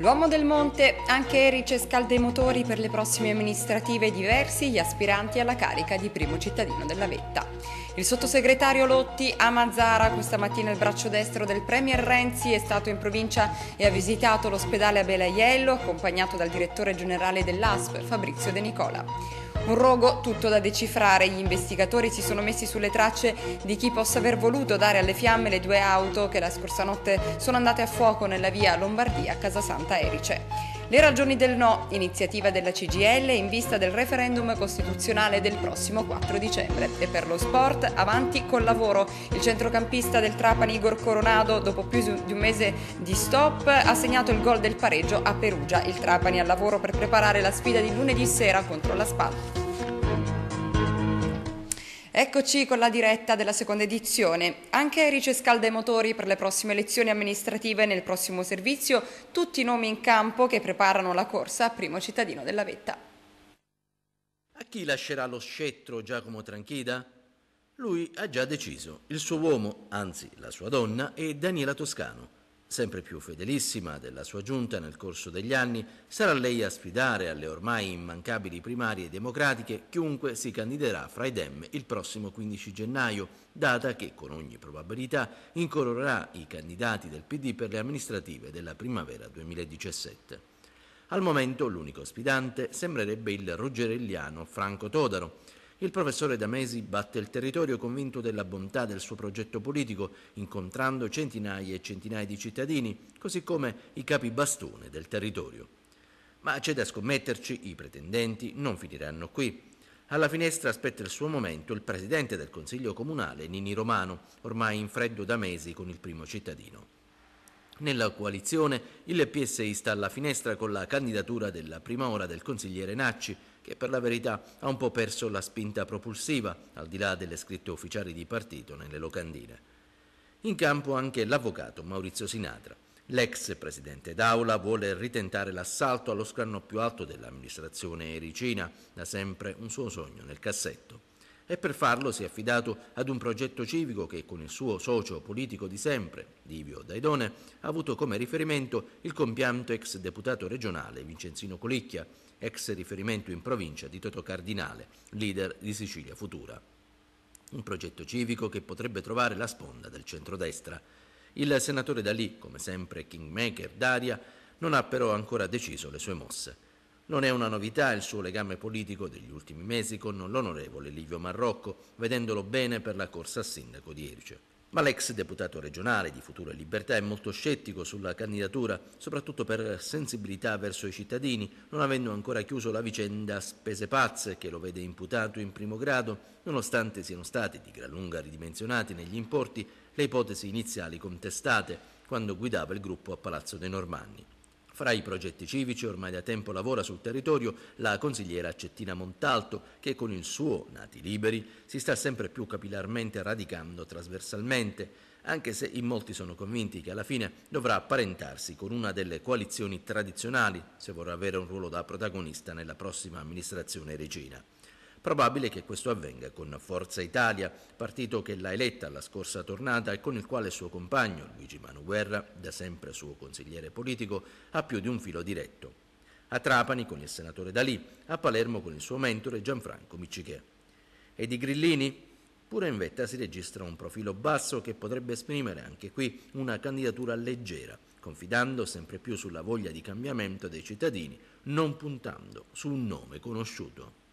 L'uomo del monte, anche Erice scalda i motori per le prossime amministrative diversi gli aspiranti alla carica di primo cittadino della vetta. Il sottosegretario Lotti a Mazzara questa mattina il braccio destro del Premier Renzi è stato in provincia e ha visitato l'ospedale a Belaiello accompagnato dal direttore generale dell'ASP Fabrizio De Nicola. Un rogo tutto da decifrare, gli investigatori si sono messi sulle tracce di chi possa aver voluto dare alle fiamme le due auto che la scorsa notte sono andate a fuoco nella via Lombardia a Casa Santa Erice. Le ragioni del no, iniziativa della CGL in vista del referendum costituzionale del prossimo 4 dicembre. E per lo sport, avanti col lavoro. Il centrocampista del Trapani Igor Coronado, dopo più di un mese di stop, ha segnato il gol del pareggio a Perugia. Il Trapani al lavoro per preparare la sfida di lunedì sera contro la Spal. Eccoci con la diretta della seconda edizione. Anche Rice scalda i motori per le prossime elezioni amministrative nel prossimo servizio, tutti i nomi in campo che preparano la corsa a primo cittadino della vetta. A chi lascerà lo scettro Giacomo Tranchida? Lui ha già deciso. Il suo uomo, anzi la sua donna, è Daniela Toscano Sempre più fedelissima della sua giunta nel corso degli anni, sarà lei a sfidare alle ormai immancabili primarie democratiche chiunque si candiderà fra i Dem il prossimo 15 gennaio, data che con ogni probabilità incolorerà i candidati del PD per le amministrative della primavera 2017. Al momento l'unico sfidante sembrerebbe il ruggerelliano Franco Todaro, il professore Damesi batte il territorio convinto della bontà del suo progetto politico, incontrando centinaia e centinaia di cittadini, così come i capi bastone del territorio. Ma c'è da scommetterci, i pretendenti non finiranno qui. Alla finestra aspetta il suo momento il presidente del Consiglio Comunale, Nini Romano, ormai in freddo da mesi con il primo cittadino. Nella coalizione il PSI sta alla finestra con la candidatura della prima ora del consigliere Nacci, che per la verità ha un po' perso la spinta propulsiva, al di là delle scritte ufficiali di partito nelle locandine. In campo anche l'avvocato Maurizio Sinatra. L'ex presidente d'Aula vuole ritentare l'assalto allo scanno più alto dell'amministrazione ericina, da sempre un suo sogno nel cassetto e per farlo si è affidato ad un progetto civico che con il suo socio politico di sempre, Livio Daidone, ha avuto come riferimento il compianto ex deputato regionale Vincenzino Colicchia, ex riferimento in provincia di Toto Cardinale, leader di Sicilia Futura. Un progetto civico che potrebbe trovare la sponda del centrodestra. Il senatore Dalì, come sempre kingmaker d'aria, non ha però ancora deciso le sue mosse. Non è una novità il suo legame politico degli ultimi mesi con l'onorevole Livio Marrocco, vedendolo bene per la corsa a sindaco di Erice. Ma l'ex deputato regionale di Futura Libertà è molto scettico sulla candidatura, soprattutto per sensibilità verso i cittadini, non avendo ancora chiuso la vicenda spese pazze che lo vede imputato in primo grado, nonostante siano state di gran lunga ridimensionati negli importi le ipotesi iniziali contestate quando guidava il gruppo a Palazzo dei Normanni. Fra i progetti civici ormai da tempo lavora sul territorio la consigliera Cettina Montalto che con il suo Nati Liberi si sta sempre più capillarmente radicando trasversalmente anche se in molti sono convinti che alla fine dovrà apparentarsi con una delle coalizioni tradizionali se vorrà avere un ruolo da protagonista nella prossima amministrazione regina. Probabile che questo avvenga con Forza Italia, partito che l'ha eletta alla scorsa tornata e con il quale suo compagno, Luigi Manu Guerra, da sempre suo consigliere politico, ha più di un filo diretto. A Trapani con il senatore Dalì, a Palermo con il suo mentore Gianfranco Miciche. E di Grillini? Pure in vetta si registra un profilo basso che potrebbe esprimere anche qui una candidatura leggera, confidando sempre più sulla voglia di cambiamento dei cittadini, non puntando su un nome conosciuto.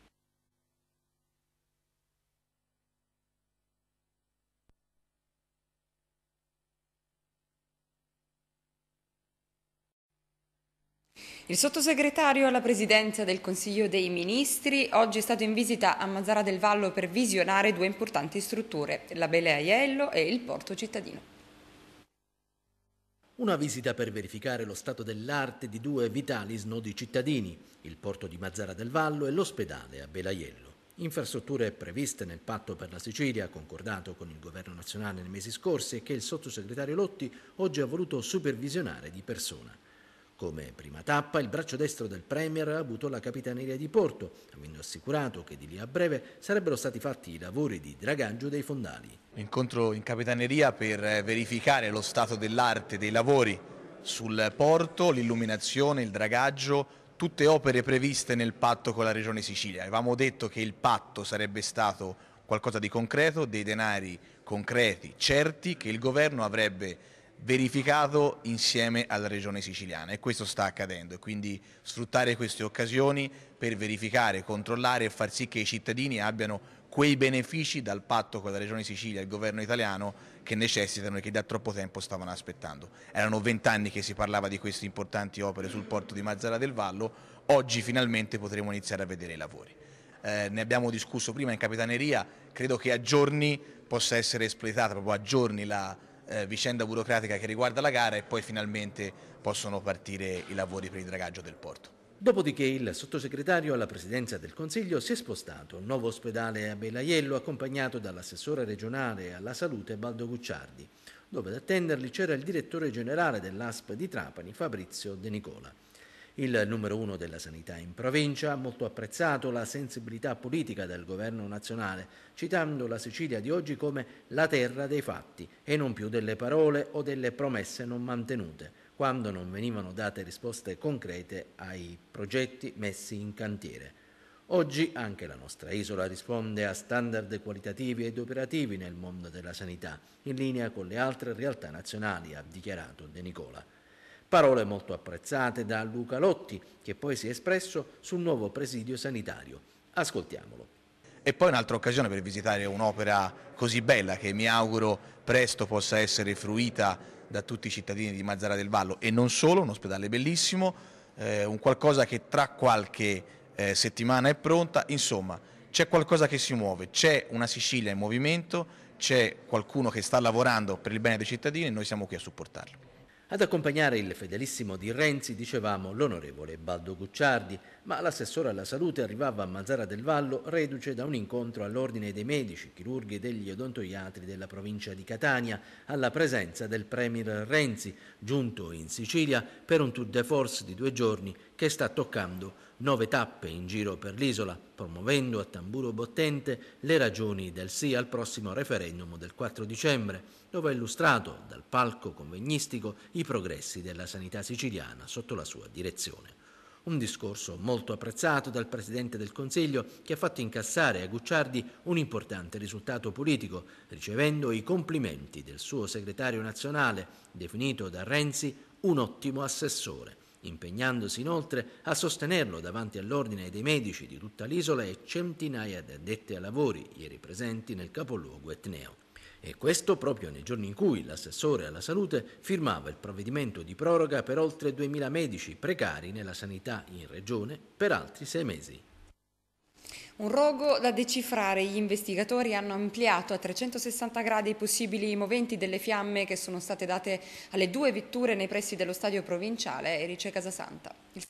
Il sottosegretario alla presidenza del Consiglio dei Ministri oggi è stato in visita a Mazzara del Vallo per visionare due importanti strutture, la Bele Aiello e il Porto Cittadino. Una visita per verificare lo stato dell'arte di due vitali snodi cittadini, il porto di Mazzara del Vallo e l'ospedale a Belaiello. Infrastrutture previste nel patto per la Sicilia, concordato con il governo nazionale nei mesi scorsi e che il sottosegretario Lotti oggi ha voluto supervisionare di persona. Come prima tappa, il braccio destro del Premier ha avuto la capitaneria di Porto, avendo assicurato che di lì a breve sarebbero stati fatti i lavori di dragaggio dei fondali. Incontro in capitaneria per eh, verificare lo stato dell'arte dei lavori sul porto, l'illuminazione, il dragaggio, tutte opere previste nel patto con la Regione Sicilia. Avevamo detto che il patto sarebbe stato qualcosa di concreto, dei denari concreti, certi, che il governo avrebbe verificato insieme alla regione siciliana e questo sta accadendo e quindi sfruttare queste occasioni per verificare, controllare e far sì che i cittadini abbiano quei benefici dal patto con la regione Sicilia e il governo italiano che necessitano e che da troppo tempo stavano aspettando. Erano vent'anni che si parlava di queste importanti opere sul porto di Mazzara del Vallo, oggi finalmente potremo iniziare a vedere i lavori. Eh, ne abbiamo discusso prima in Capitaneria, credo che a giorni possa essere espletata, proprio a giorni la eh, vicenda burocratica che riguarda la gara e poi finalmente possono partire i lavori per il dragaggio del porto. Dopodiché il sottosegretario alla presidenza del Consiglio si è spostato al nuovo ospedale a Belaiello accompagnato dall'assessore regionale alla salute Baldo Gucciardi, dove ad attenderli c'era il direttore generale dell'ASP di Trapani Fabrizio De Nicola il numero uno della sanità in provincia, ha molto apprezzato la sensibilità politica del governo nazionale, citando la Sicilia di oggi come la terra dei fatti e non più delle parole o delle promesse non mantenute, quando non venivano date risposte concrete ai progetti messi in cantiere. Oggi anche la nostra isola risponde a standard qualitativi ed operativi nel mondo della sanità, in linea con le altre realtà nazionali, ha dichiarato De Nicola parole molto apprezzate da Luca Lotti, che poi si è espresso sul nuovo presidio sanitario. Ascoltiamolo. E poi un'altra occasione per visitare un'opera così bella che mi auguro presto possa essere fruita da tutti i cittadini di Mazzara del Vallo e non solo, un ospedale bellissimo, eh, un qualcosa che tra qualche eh, settimana è pronta, insomma c'è qualcosa che si muove, c'è una Sicilia in movimento, c'è qualcuno che sta lavorando per il bene dei cittadini e noi siamo qui a supportarlo. Ad accompagnare il fedelissimo di Renzi, dicevamo, l'onorevole Baldo Gucciardi, ma l'assessore alla salute arrivava a Mazzara del Vallo reduce da un incontro all'ordine dei medici, chirurghi e degli odontoiatri della provincia di Catania, alla presenza del Premier Renzi, giunto in Sicilia per un tour de force di due giorni che sta toccando nove tappe in giro per l'isola, promuovendo a tamburo bottente le ragioni del sì al prossimo referendum del 4 dicembre, dove ha illustrato dal palco convegnistico i progressi della sanità siciliana sotto la sua direzione. Un discorso molto apprezzato dal Presidente del Consiglio che ha fatto incassare a Gucciardi un importante risultato politico, ricevendo i complimenti del suo segretario nazionale, definito da Renzi un ottimo assessore impegnandosi inoltre a sostenerlo davanti all'ordine dei medici di tutta l'isola e centinaia di addetti a lavori, ieri presenti nel capoluogo etneo. E questo proprio nei giorni in cui l'assessore alla salute firmava il provvedimento di proroga per oltre 2.000 medici precari nella sanità in regione per altri sei mesi. Un rogo da decifrare, gli investigatori hanno ampliato a 360 gradi i possibili moventi delle fiamme che sono state date alle due vetture nei pressi dello stadio provinciale Erice Casasanta. Il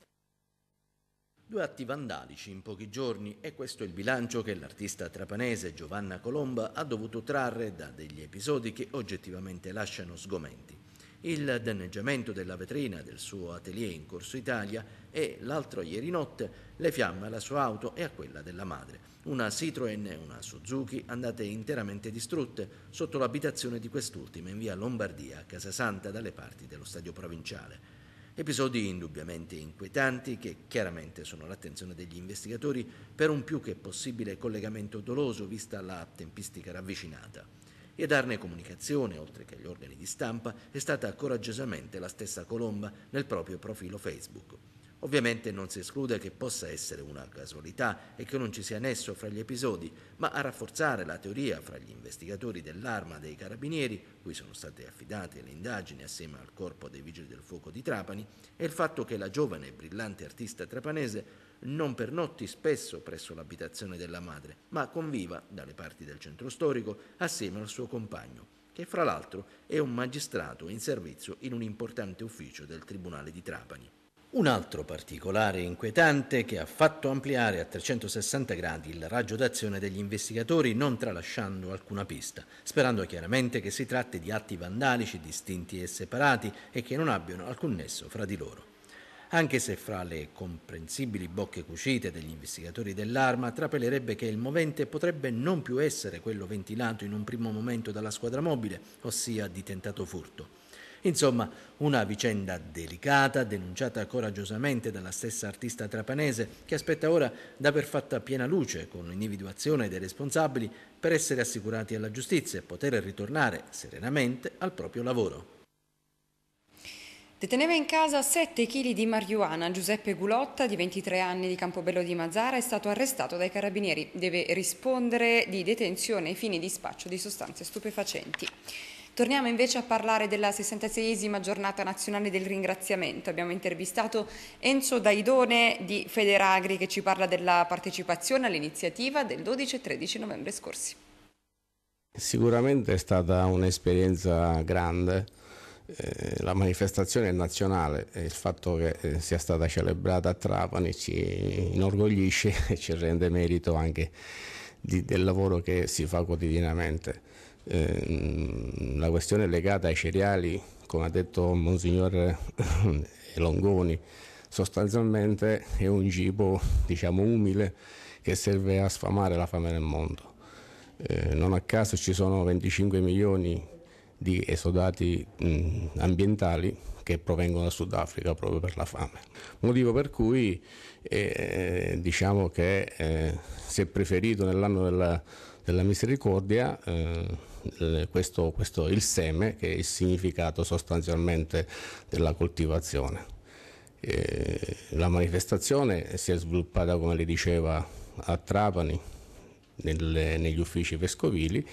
Due atti vandalici in pochi giorni e questo è il bilancio che l'artista trapanese Giovanna Colomba ha dovuto trarre da degli episodi che oggettivamente lasciano sgomenti. Il danneggiamento della vetrina del suo atelier in Corso Italia e l'altro ieri notte le fiamme alla sua auto e a quella della madre. Una Citroen e una Suzuki andate interamente distrutte sotto l'abitazione di quest'ultima in via Lombardia a Casasanta dalle parti dello stadio provinciale. Episodi indubbiamente inquietanti che chiaramente sono l'attenzione degli investigatori per un più che possibile collegamento doloso vista la tempistica ravvicinata. E a darne comunicazione, oltre che agli organi di stampa, è stata coraggiosamente la stessa Colomba nel proprio profilo Facebook. Ovviamente non si esclude che possa essere una casualità e che non ci sia nesso fra gli episodi, ma a rafforzare la teoria fra gli investigatori dell'arma dei carabinieri, cui sono state affidate le indagini assieme al corpo dei vigili del fuoco di Trapani, è il fatto che la giovane e brillante artista trapanese non pernotti spesso presso l'abitazione della madre, ma conviva dalle parti del centro storico assieme al suo compagno che fra l'altro è un magistrato in servizio in un importante ufficio del Tribunale di Trapani. Un altro particolare inquietante che ha fatto ampliare a 360 gradi il raggio d'azione degli investigatori non tralasciando alcuna pista, sperando chiaramente che si tratti di atti vandalici distinti e separati e che non abbiano alcun nesso fra di loro. Anche se fra le comprensibili bocche cucite degli investigatori dell'arma trapelerebbe che il movente potrebbe non più essere quello ventilato in un primo momento dalla squadra mobile, ossia di tentato furto Insomma, una vicenda delicata, denunciata coraggiosamente dalla stessa artista trapanese, che aspetta ora da aver fatta piena luce con l'individuazione dei responsabili per essere assicurati alla giustizia e poter ritornare serenamente al proprio lavoro. Deteneva in casa 7 kg di marijuana. Giuseppe Gulotta, di 23 anni di Campobello di Mazzara, è stato arrestato dai carabinieri. Deve rispondere di detenzione ai fini di spaccio di sostanze stupefacenti. Torniamo invece a parlare della 66esima giornata nazionale del ringraziamento. Abbiamo intervistato Enzo Daidone di Federagri che ci parla della partecipazione all'iniziativa del 12 e 13 novembre scorsi. Sicuramente è stata un'esperienza grande. Eh, la manifestazione è nazionale e il fatto che eh, sia stata celebrata a Trapani ci inorgoglisce e ci rende merito anche di, del lavoro che si fa quotidianamente. Eh, mm, la questione legata ai cereali, come ha detto Monsignor eh, Longoni, sostanzialmente è un cibo diciamo, umile che serve a sfamare la fame nel mondo. Eh, non a caso ci sono 25 milioni di esodati mh, mm, ambientali che provengono dal Sudafrica proprio per la fame. Motivo per cui eh, eh diciamo che eh, si è preferito nell'anno della, della misericordia eh, questo, questo, il seme che è il significato sostanzialmente della coltivazione. E eh, la manifestazione si è sviluppata, come le diceva, a Trapani, nelle, negli uffici vescovili,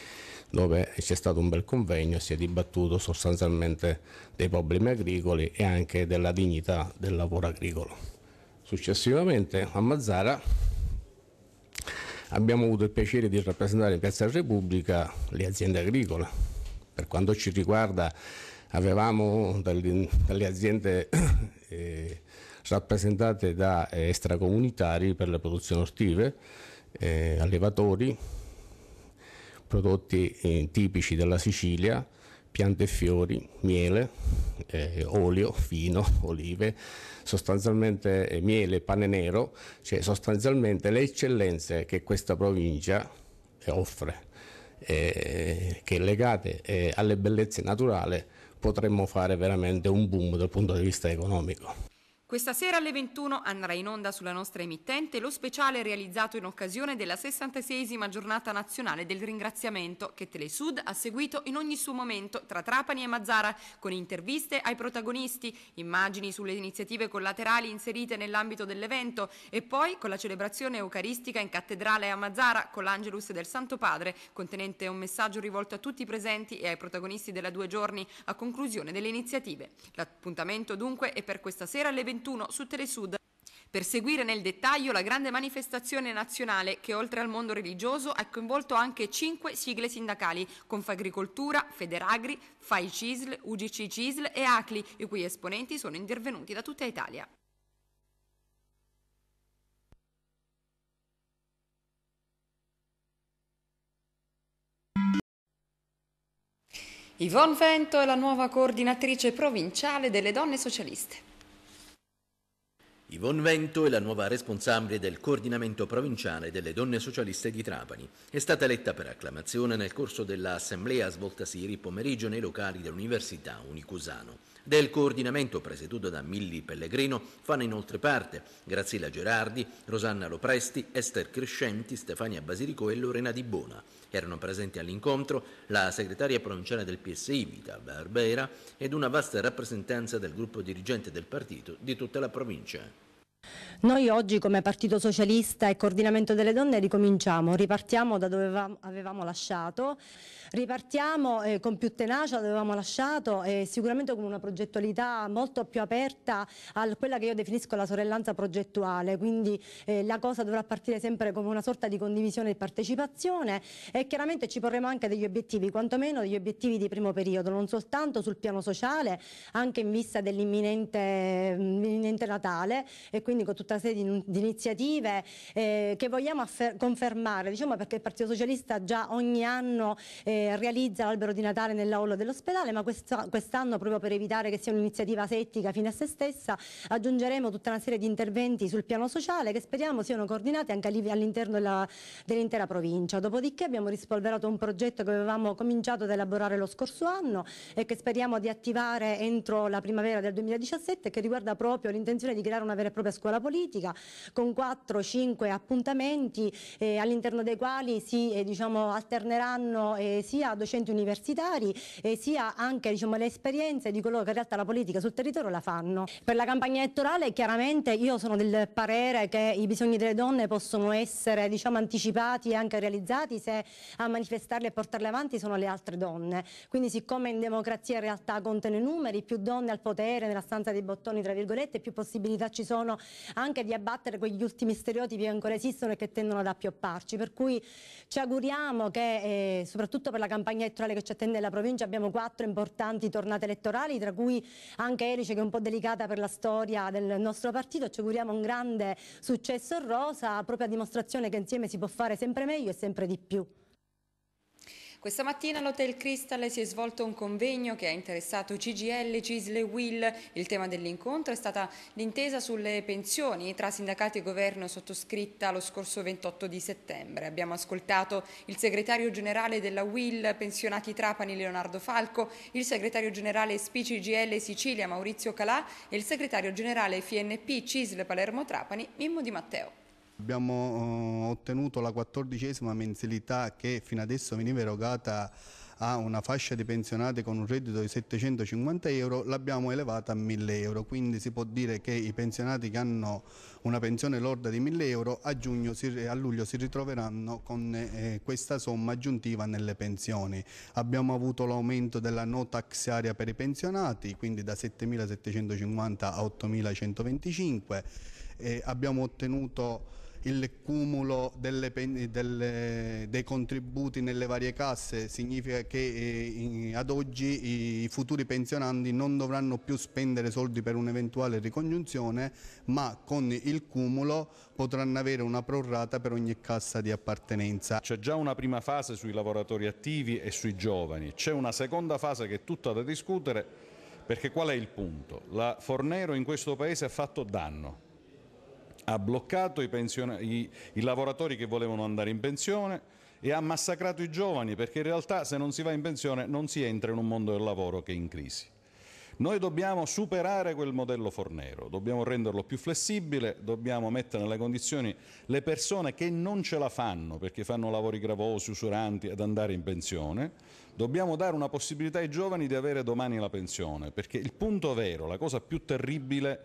dove c'è stato un bel convegno e si è dibattuto sostanzialmente dei problemi agricoli e anche della dignità del lavoro agricolo. Successivamente a Mazzara abbiamo avuto il piacere di rappresentare in Piazza Repubblica le aziende agricole. Per quanto ci riguarda avevamo delle aziende eh, rappresentate da extracomunitari per le produzioni ortive, eh, allevatori, prodotti eh, tipici della Sicilia, piante e fiori, miele, eh, olio, vino, olive sostanzialmente eh, miele, e pane nero, cioè sostanzialmente le eccellenze che questa provincia eh, offre, eh, che legate eh, alle bellezze naturali potremmo fare veramente un boom dal punto di vista economico. Questa sera alle 21 andrà in onda sulla nostra emittente lo speciale realizzato in occasione della 66esima giornata nazionale del ringraziamento che Telesud ha seguito in ogni suo momento tra Trapani e Mazzara con interviste ai protagonisti, immagini sulle iniziative collaterali inserite nell'ambito dell'evento e poi con la celebrazione eucaristica in cattedrale a Mazzara con l'Angelus del Santo Padre contenente un messaggio rivolto a tutti i presenti e ai protagonisti della due giorni a conclusione delle iniziative. L'appuntamento dunque è per questa sera alle 21 21 su Telesud per seguire nel dettaglio la grande manifestazione nazionale che oltre al mondo religioso ha coinvolto anche cinque sigle sindacali, Confagricoltura, Federagri, FAI CISL, UGC CISL e ACLI, i cui esponenti sono intervenuti da tutta Italia. Yvonne Vento è la nuova coordinatrice provinciale delle donne socialiste. Yvonne Vento è la nuova responsabile del coordinamento provinciale delle donne socialiste di Trapani. È stata eletta per acclamazione nel corso dell'assemblea svoltasi ieri pomeriggio nei locali dell'Università Unicusano. Del coordinamento presieduto da Milli Pellegrino fanno inoltre parte Graziella Gerardi, Rosanna Lopresti, Esther Crescenti, Stefania Basilico e Lorena Di Bona. Erano presenti all'incontro la segretaria provinciale del PSI Vita Barbera ed una vasta rappresentanza del gruppo dirigente del partito di tutta la provincia. Noi oggi come Partito Socialista e Coordinamento delle Donne ricominciamo, ripartiamo da dove avevamo lasciato, ripartiamo eh, con più tenacia da dove avevamo lasciato e sicuramente con una progettualità molto più aperta a quella che io definisco la sorellanza progettuale, quindi eh, la cosa dovrà partire sempre come una sorta di condivisione e partecipazione e chiaramente ci porremo anche degli obiettivi, quantomeno degli obiettivi di primo periodo, non soltanto sul piano sociale, anche in vista dell'imminente mm, Natale e quindi con tutta tutta serie di, iniziative eh, che vogliamo confermare, diciamo perché il Partito Socialista già ogni anno eh, realizza l'albero di Natale nell'aula dell'ospedale, ma quest'anno quest proprio per evitare che sia un'iniziativa settica fine a se stessa, aggiungeremo tutta una serie di interventi sul piano sociale che speriamo siano coordinati anche all'interno dell'intera dell provincia. Dopodiché abbiamo rispolverato un progetto che avevamo cominciato ad elaborare lo scorso anno e che speriamo di attivare entro la primavera del 2017 che riguarda proprio l'intenzione di creare una vera e propria scuola politica politica con 4-5 appuntamenti eh, all'interno dei quali si eh, diciamo, alterneranno eh, sia docenti universitari eh, sia anche diciamo, le esperienze di coloro che in realtà la politica sul territorio la fanno. Per la campagna elettorale chiaramente io sono del parere che i bisogni delle donne possono essere diciamo, anticipati e anche realizzati se a manifestarli e portarli avanti sono le altre donne. Quindi siccome in democrazia in realtà contano i numeri, più donne al potere nella stanza dei bottoni tra virgolette, più possibilità ci sono anche di abbattere quegli ultimi stereotipi che ancora esistono e che tendono ad appiopparci. Per cui ci auguriamo che, eh, soprattutto per la campagna elettorale che ci attende la provincia, abbiamo quattro importanti tornate elettorali, tra cui anche Elice che è un po' delicata per la storia del nostro partito. Ci auguriamo un grande successo in rosa, proprio a dimostrazione che insieme si può fare sempre meglio e sempre di più. Questa mattina all'Hotel Crystal si è svolto un convegno che ha interessato CGL, Cisle e Will. Il tema dell'incontro è stata l'intesa sulle pensioni tra sindacati e governo sottoscritta lo scorso 28 di settembre. Abbiamo ascoltato il segretario generale della Will, pensionati Trapani Leonardo Falco, il segretario generale SPCGL Sicilia Maurizio Calà e il segretario generale FNP CISL Palermo Trapani Mimmo Di Matteo abbiamo eh, ottenuto la quattordicesima mensilità che fino adesso veniva erogata a una fascia di pensionati con un reddito di 750 euro, l'abbiamo elevata a 1000 euro, quindi si può dire che i pensionati che hanno una pensione lorda di 1000 euro a, giugno, a luglio si ritroveranno con eh, questa somma aggiuntiva nelle pensioni. Abbiamo avuto l'aumento della no tax area per i pensionati, quindi da 7.750 a 8.125, eh, abbiamo ottenuto il cumulo delle, delle, dei contributi nelle varie casse significa che eh, ad oggi i futuri pensionanti non dovranno più spendere soldi per un'eventuale ricongiunzione, ma con il cumulo potranno avere una prorata per ogni cassa di appartenenza. C'è già una prima fase sui lavoratori attivi e sui giovani, c'è una seconda fase che è tutta da discutere perché qual è il punto? La Fornero in questo paese ha fatto danno ha bloccato i, i, i, lavoratori che volevano andare in pensione e ha massacrato i giovani perché in realtà se non si va in pensione non si entra in un mondo del lavoro che è in crisi. Noi dobbiamo superare quel modello fornero, dobbiamo renderlo più flessibile, dobbiamo mettere nelle condizioni le persone che non ce la fanno perché fanno lavori gravosi, usuranti, ad andare in pensione, dobbiamo dare una possibilità ai giovani di avere domani la pensione, perché il punto vero, la cosa più terribile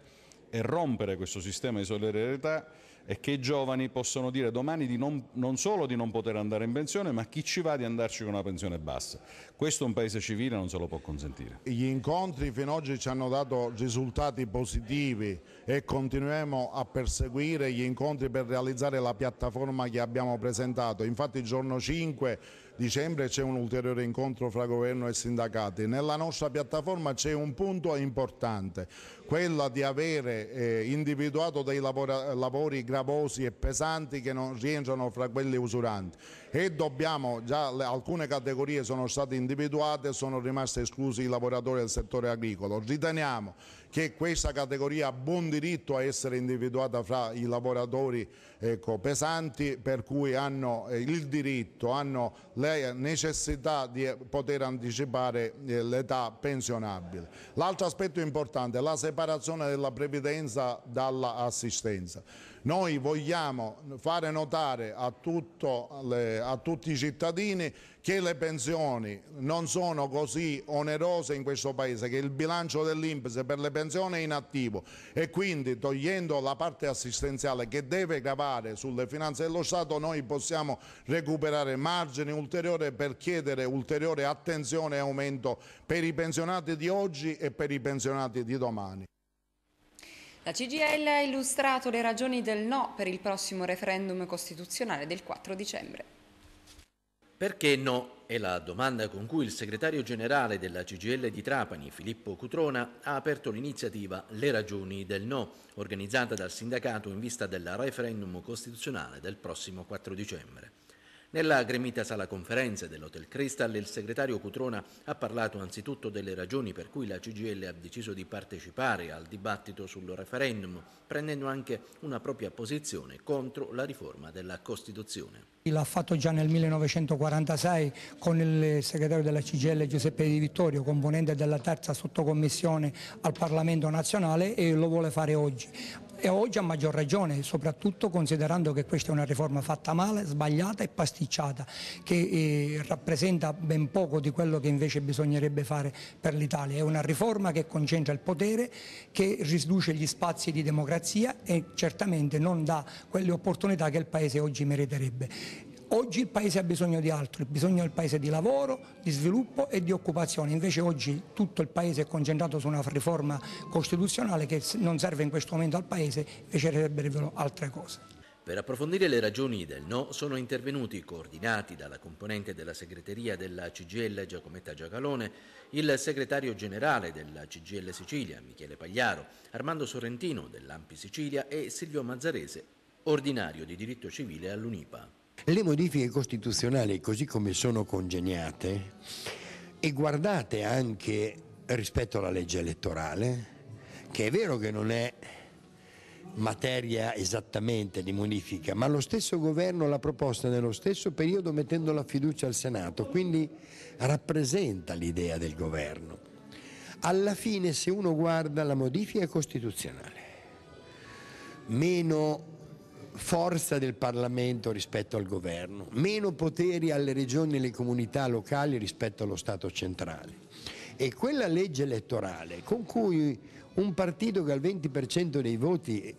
e rompere questo sistema di solidarietà è che i giovani possono dire domani di non, non, solo di non poter andare in pensione, ma chi ci va di andarci con una pensione bassa. Questo un paese civile non se lo può consentire. Gli incontri fino ad oggi ci hanno dato risultati positivi e continueremo a perseguire gli incontri per realizzare la piattaforma che abbiamo presentato. Infatti il giorno 5 dicembre c'è un ulteriore incontro fra governo e sindacati. Nella nostra piattaforma c'è un punto importante quella di avere eh, individuato dei lavora, lavori gravosi e pesanti che non rientrano fra quelli usuranti e dobbiamo, già le, alcune categorie sono state individuate e sono rimasti esclusi i lavoratori del settore agricolo. Riteniamo che questa categoria ha buon diritto a essere individuata fra i lavoratori ecco, pesanti per cui hanno eh, il diritto, hanno la necessità di eh, poter anticipare eh, l'età pensionabile. L'altro aspetto importante è la separazione separazione della previdenza dall'assistenza. Noi vogliamo fare notare a, tutto, a tutti i cittadini che le pensioni non sono così onerose in questo paese, che il bilancio dell'Inps per le pensioni è inattivo e quindi togliendo la parte assistenziale che deve gravare sulle finanze dello Stato noi possiamo recuperare margini ulteriori per chiedere ulteriore attenzione e aumento per i pensionati di oggi e per i pensionati di domani. La CGL ha illustrato le ragioni del no per il prossimo referendum costituzionale del 4 dicembre. Perché no? È la domanda con cui il segretario generale della CGL di Trapani, Filippo Cutrona, ha aperto l'iniziativa Le ragioni del no, organizzata dal sindacato in vista del referendum costituzionale del prossimo 4 dicembre. Nella gremita sala conferenze dell'Hotel Crystal il segretario Cutrona ha parlato anzitutto delle ragioni per cui la CGL ha deciso di partecipare al dibattito sul referendum, prendendo anche una propria posizione contro la riforma della Costituzione. L'ha fatto già nel 1946 con il segretario della CGL Giuseppe Di Vittorio, componente della terza sottocommissione al Parlamento nazionale e lo vuole fare oggi e oggi a maggior ragione, soprattutto considerando che questa è una riforma fatta male, sbagliata e pasticciata, che eh, rappresenta ben poco di quello che invece bisognerebbe fare per l'Italia. È una riforma che concentra il potere, che riduce gli spazi di democrazia e certamente non dà quelle opportunità che il Paese oggi meriterebbe. Oggi il Paese ha bisogno di altro, ha bisogno del Paese di lavoro, di sviluppo e di occupazione, invece oggi tutto il Paese è concentrato su una riforma costituzionale che non serve in questo momento al Paese, invece servirebbero altre cose. Per approfondire le ragioni del no sono intervenuti, coordinati dalla componente della segreteria della CGL Giacometta Giacalone, il segretario generale della CGL Sicilia Michele Pagliaro, Armando Sorrentino dell'Ampi Sicilia e Silvio Mazzarese, ordinario di diritto civile all'UNIPA. Le modifiche costituzionali, così come sono congegnate, e guardate anche rispetto alla legge elettorale, che è vero che non è materia esattamente di modifica, ma lo stesso governo l'ha proposta nello stesso periodo mettendo la fiducia al Senato, quindi rappresenta l'idea del governo. Alla fine se uno guarda la modifica costituzionale, meno forza del Parlamento rispetto al governo, meno poteri alle regioni e alle comunità locali rispetto allo Stato centrale. E quella legge elettorale con cui un partito che ha il 20% dei voti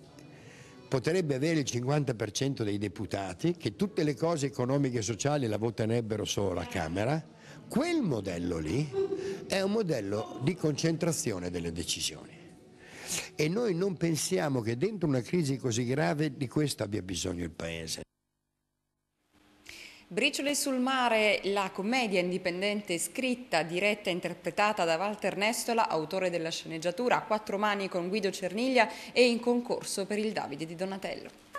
potrebbe avere il 50% dei deputati, che tutte le cose economiche e sociali la voterebbero solo la Camera, quel modello lì è un modello di concentrazione delle decisioni e noi non pensiamo che dentro una crisi così grave di questo abbia bisogno il Paese. Briciole sul mare, la commedia indipendente scritta, diretta e interpretata da Walter Nestola, autore della sceneggiatura a quattro mani con Guido Cerniglia e in concorso per il Davide di Donatello.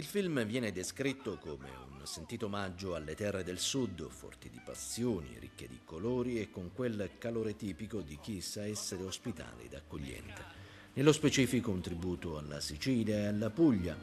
Il film viene descritto come un sentito omaggio alle terre del sud, forti di passioni, ricche di colori e con quel calore tipico di chi sa essere ospitale ed accogliente. Nello specifico un tributo alla Sicilia e alla Puglia,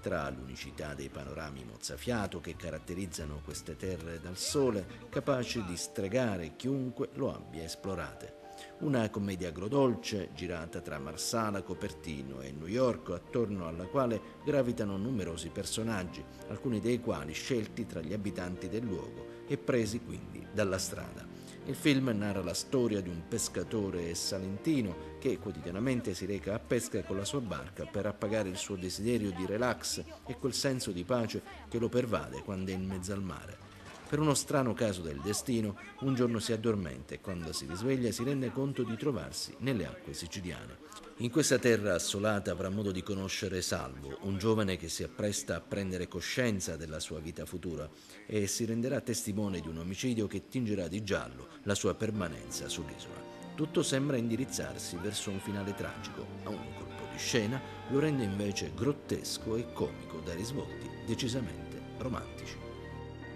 tra l'unicità dei panorami mozzafiato che caratterizzano queste terre dal sole, capaci di stregare chiunque lo abbia esplorate una commedia agrodolce girata tra Marsala, Copertino e New York, attorno alla quale gravitano numerosi personaggi, alcuni dei quali scelti tra gli abitanti del luogo e presi quindi dalla strada. Il film narra la storia di un pescatore salentino che quotidianamente si reca a pesca con la sua barca per appagare il suo desiderio di relax e quel senso di pace che lo pervade quando è in mezzo al mare. Per uno strano caso del destino, un giorno si addormenta e quando si risveglia si rende conto di trovarsi nelle acque siciliane. In questa terra assolata avrà modo di conoscere Salvo, un giovane che si appresta a prendere coscienza della sua vita futura e si renderà testimone di un omicidio che tingerà di giallo la sua permanenza sull'isola. Tutto sembra indirizzarsi verso un finale tragico, ma un colpo di scena lo rende invece grottesco e comico da risvolti decisamente romantici.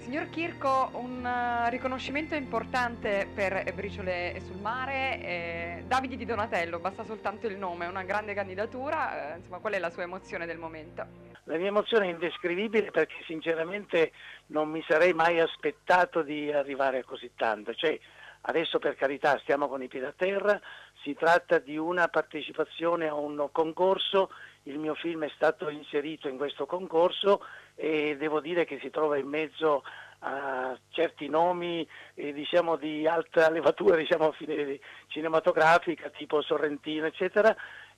Signor Chirco, un eh, riconoscimento importante per Briciole sul mare, eh, Davide Di Donatello, basta soltanto il nome, una grande candidatura, eh, insomma qual è la sua emozione del momento? La mia emozione è indescrivibile perché sinceramente non mi sarei mai aspettato di arrivare a così tanto, cioè adesso per carità stiamo con i piedi a terra, si tratta di una partecipazione a un concorso il mio film è stato inserito in questo concorso e devo dire che si trova in mezzo a certi nomi eh, diciamo, di alta levatura diciamo, cinematografica tipo Sorrentino eccetera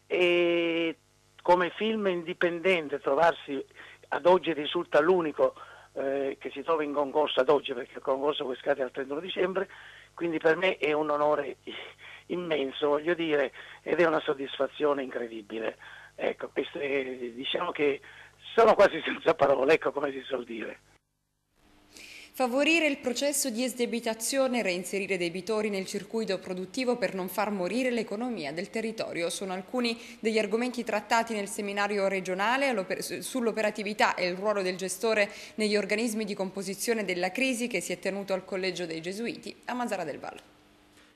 e come film indipendente trovarsi ad oggi risulta l'unico eh, che si trova in concorso ad oggi perché il concorso è scade al 31 dicembre quindi per me è un onore immenso voglio dire ed è una soddisfazione incredibile Ecco, queste, diciamo che sono quasi senza parole, ecco come si suol dire. Favorire il processo di esdebitazione e reinserire debitori nel circuito produttivo per non far morire l'economia del territorio sono alcuni degli argomenti trattati nel seminario regionale sull'operatività e il ruolo del gestore negli organismi di composizione della crisi che si è tenuto al Collegio dei Gesuiti a Mazzara del Vallo.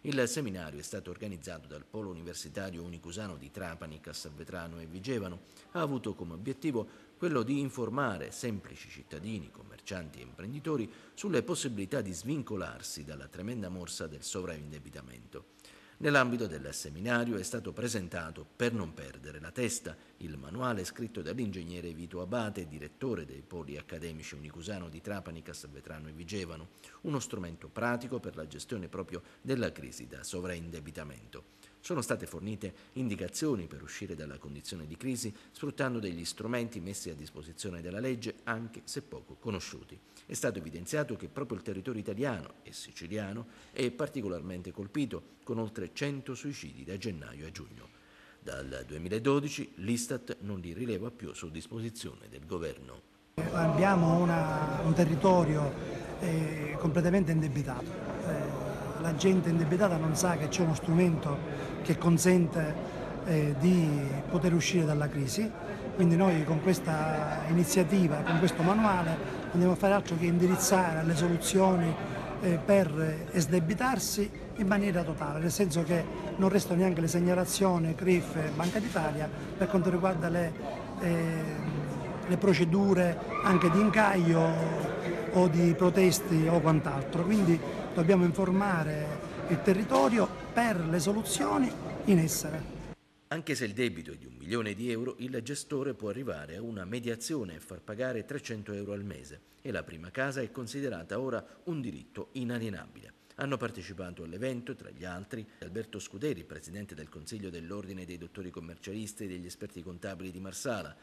Il seminario è stato organizzato dal Polo Universitario Unicusano di Trapani, Cassavetrano e Vigevano. Ha avuto come obiettivo quello di informare semplici cittadini, commercianti e imprenditori sulle possibilità di svincolarsi dalla tremenda morsa del sovraindebitamento. Nell'ambito del seminario è stato presentato Per non perdere la testa, il manuale scritto dall'ingegnere Vito Abate, direttore dei poli accademici unicusano di Trapani, Castelvetrano e Vigevano, uno strumento pratico per la gestione proprio della crisi da sovraindebitamento. Sono state fornite indicazioni per uscire dalla condizione di crisi sfruttando degli strumenti messi a disposizione della legge anche se poco conosciuti. È stato evidenziato che proprio il territorio italiano e siciliano è particolarmente colpito con oltre 100 suicidi da gennaio a giugno. Dal 2012 l'Istat non li rileva più su disposizione del governo. Abbiamo una, un territorio eh, completamente indebitato la gente indebitata non sa che c'è uno strumento che consente eh, di poter uscire dalla crisi, quindi noi con questa iniziativa, con questo manuale andiamo a fare altro che indirizzare alle soluzioni eh, per esdebitarsi in maniera totale, nel senso che non restano neanche le segnalazioni CRIF e Banca d'Italia per quanto riguarda le, eh, le procedure anche di incaglio o di protesti o quant'altro. Quindi dobbiamo informare il territorio per le soluzioni in essere. Anche se il debito è di un milione di euro, il gestore può arrivare a una mediazione e far pagare 300 euro al mese e la prima casa è considerata ora un diritto inalienabile. Hanno partecipato all'evento, tra gli altri, Alberto Scuderi, presidente del Consiglio dell'Ordine dei Dottori Commercialisti e degli Esperti Contabili di Marsala,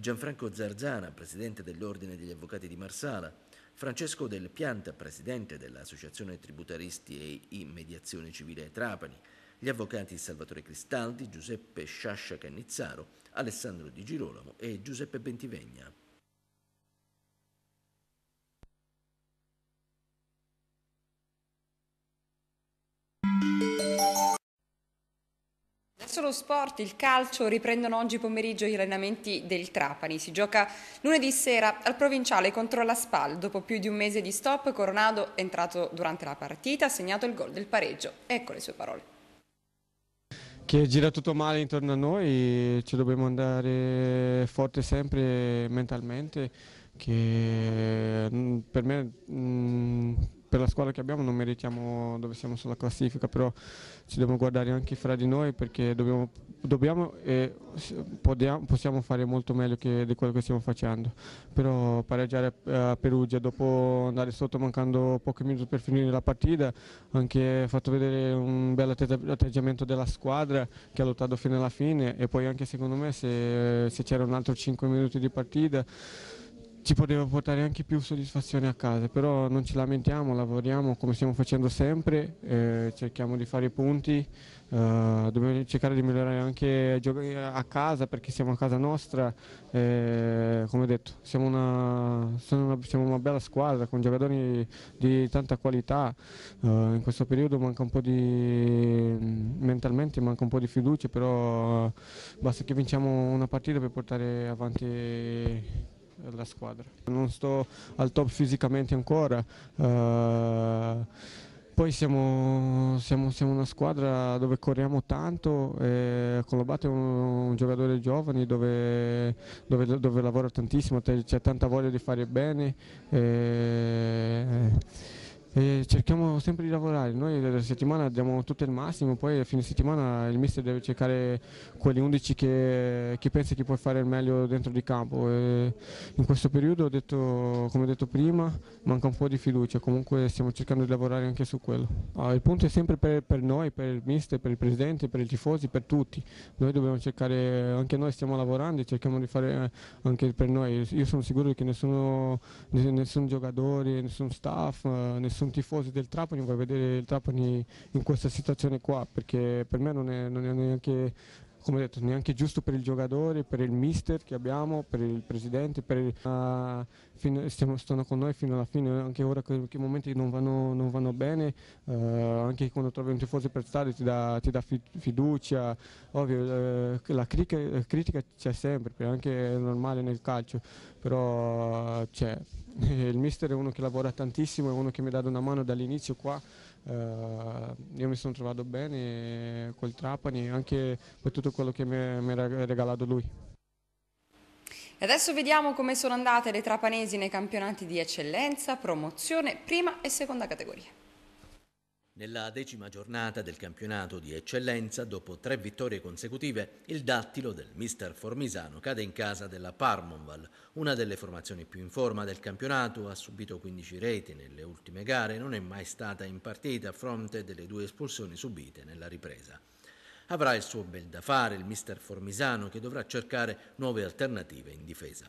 Gianfranco Zarzana, presidente dell'Ordine degli Avvocati di Marsala, Francesco Del Pianta, presidente dell'Associazione Tributaristi e I Mediazione Civile Trapani, gli avvocati Salvatore Cristaldi, Giuseppe Sciascia Cannizzaro, Alessandro Di Girolamo e Giuseppe Bentivegna. Solo sport, il calcio, riprendono oggi pomeriggio gli allenamenti del Trapani. Si gioca lunedì sera al provinciale contro la Spal. Dopo più di un mese di stop, Coronado è entrato durante la partita, ha segnato il gol del pareggio. Ecco le sue parole. Che gira tutto male intorno a noi, ci dobbiamo andare forte sempre mentalmente, che mm, per me mh, mm, per la squadra che abbiamo non meritiamo dove siamo sulla classifica, però ci dobbiamo guardare anche fra di noi perché dobbiamo, dobbiamo e possiamo fare molto meglio di quello che stiamo facendo. Però pareggiare eh, a Perugia dopo andare sotto mancando pochi minuti per finire la partita, anche fatto vedere un bel atteggiamento della squadra che ha lottato fino alla fine e poi anche secondo me se, se c'era un altro 5 minuti di partita ci poteva portare anche più soddisfazione a casa, però non ci lamentiamo, lavoriamo come stiamo facendo sempre, eh, cerchiamo di fare i punti, eh, dobbiamo cercare di migliorare anche a casa perché siamo a casa nostra, eh, come detto siamo una, una, siamo una, bella squadra con giocatori di tanta qualità, eh, in questo periodo manca un po' di mentalmente, manca un po' di fiducia, però basta che vinciamo una partita per portare avanti la squadra. Non sto al top fisicamente ancora, eh, poi siamo, siamo, siamo, una squadra dove corriamo tanto, eh, Colobato è un, un, giocatore giovane dove, dove, dove lavora tantissimo, c'è tanta voglia di fare bene. Eh, e cerchiamo sempre di lavorare, noi la settimana diamo tutto il massimo, poi a fine settimana il mister deve cercare quegli 11 che, che pensa che può fare il meglio dentro di campo. E in questo periodo, ho detto, come ho detto prima, manca un po' di fiducia, comunque stiamo cercando di lavorare anche su quello. Ah, il punto è sempre per, per, noi, per il mister, per il presidente, per i tifosi, per tutti. Noi dobbiamo cercare, anche noi stiamo lavorando e cerchiamo di fare anche per noi. Io sono sicuro che nessuno, nessun giocatore, nessun staff, eh, nessun sono tifosi del Trapani, vorrei vedere il Trapani in questa situazione qua, perché per me non è, non è neanche come ho detto, neanche giusto per il giocatore, per il mister che abbiamo, per il presidente, per il, uh, fino, stiamo, stanno con noi fino alla fine, anche ora che, che momenti non vanno, non vanno bene, uh, anche quando trovi un tifoso per stare ti dà, ti dà fiducia, ovvio, uh, la critica, critica c'è sempre, anche è normale nel calcio, però c'è. Cioè, il mister è uno che lavora tantissimo, è uno che mi ha dato una mano dall'inizio qua, eh, io mi sono trovato bene col Trapani anche per tutto quello che mi ha regalato lui. Adesso vediamo come sono andate le trapanesi nei campionati di eccellenza, promozione, prima e seconda categoria. Nella decima giornata del campionato di eccellenza, dopo tre vittorie consecutive, il dattilo del mister Formisano cade in casa della Parmonval, una delle formazioni più in forma del campionato, ha subito 15 reti nelle ultime gare e non è mai stata in partita a fronte delle due espulsioni subite nella ripresa. Avrà il suo bel da fare il mister Formisano che dovrà cercare nuove alternative in difesa.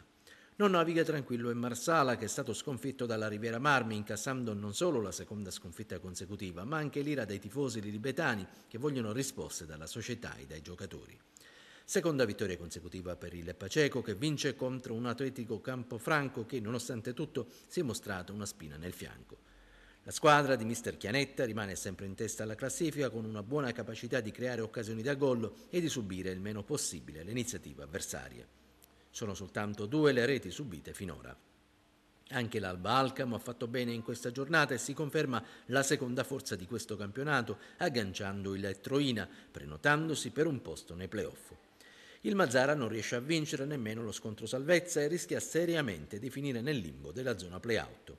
Non naviga tranquillo in Marsala, che è stato sconfitto dalla Riviera Marmi, incassando non solo la seconda sconfitta consecutiva, ma anche l'ira dei tifosi libetani che vogliono risposte dalla società e dai giocatori. Seconda vittoria consecutiva per il Paceco che vince contro un atletico Campofranco che nonostante tutto si è mostrato una spina nel fianco. La squadra di Mister Chianetta rimane sempre in testa alla classifica con una buona capacità di creare occasioni da gol e di subire il meno possibile le iniziative avversarie. Sono soltanto due le reti subite finora. Anche l'Alba Alcamo ha fatto bene in questa giornata e si conferma la seconda forza di questo campionato, agganciando il Troina, prenotandosi per un posto nei playoff. Il Mazzara non riesce a vincere nemmeno lo scontro salvezza e rischia seriamente di finire nel limbo della zona playout.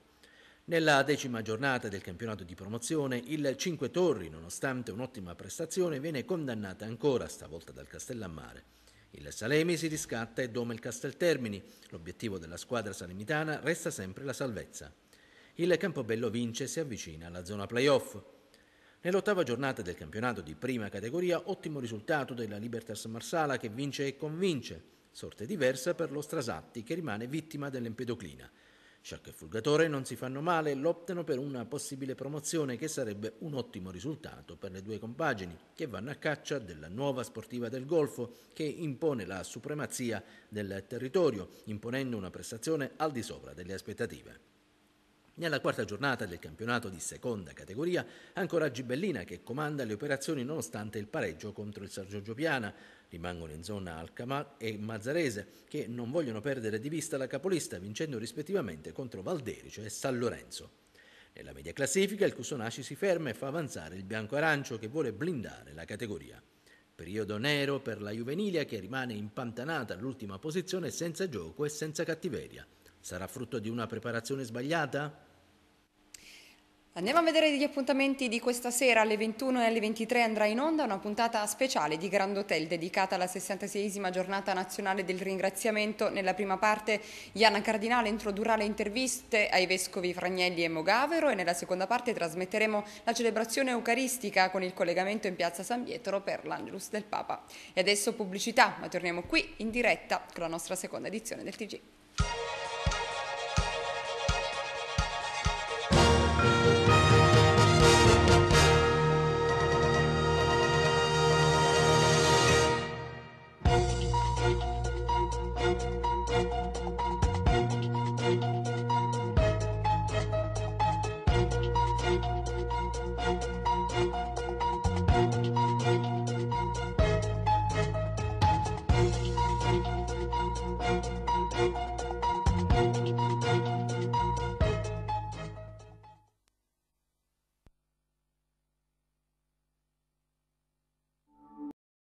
Nella decima giornata del campionato di promozione, il Cinque Torri, nonostante un'ottima prestazione, viene condannata ancora, stavolta dal Castellammare. Il Salemi si riscatta e doma il Casteltermini. L'obiettivo della squadra salemitana resta sempre la salvezza. Il Campobello vince e si avvicina alla zona playoff. Nell'ottava giornata del campionato di prima categoria, ottimo risultato della Libertas Marsala che vince e convince. Sorte diversa per lo Strasatti che rimane vittima dell'Empedoclina. Sciacca e Fulgatore non si fanno male e lottano per una possibile promozione che sarebbe un ottimo risultato per le due compagini che vanno a caccia della nuova sportiva del Golfo che impone la supremazia del territorio, imponendo una prestazione al di sopra delle aspettative. Nella quarta giornata del campionato di seconda categoria, ancora Gibellina che comanda le operazioni nonostante il pareggio contro il Sergio Giopiana, rimangono in zona Alcamar e Mazzarese, che non vogliono perdere di vista la capolista, vincendo rispettivamente contro Valderice cioè e San Lorenzo. Nella media classifica il Cusonaci si ferma e fa avanzare il bianco-arancio che vuole blindare la categoria. Periodo nero per la Juvenilia che rimane impantanata all'ultima posizione senza gioco e senza cattiveria. Sarà frutto di una preparazione sbagliata? Andiamo a vedere gli appuntamenti di questa sera alle 21 e alle 23 andrà in onda una puntata speciale di Grand Hotel dedicata alla 66esima giornata nazionale del ringraziamento. Nella prima parte Iana Cardinale introdurrà le interviste ai vescovi Fragnelli e Mogavero e nella seconda parte trasmetteremo la celebrazione eucaristica con il collegamento in piazza San Pietro per l'Angelus del Papa. E adesso pubblicità, ma torniamo qui in diretta con la nostra seconda edizione del TG.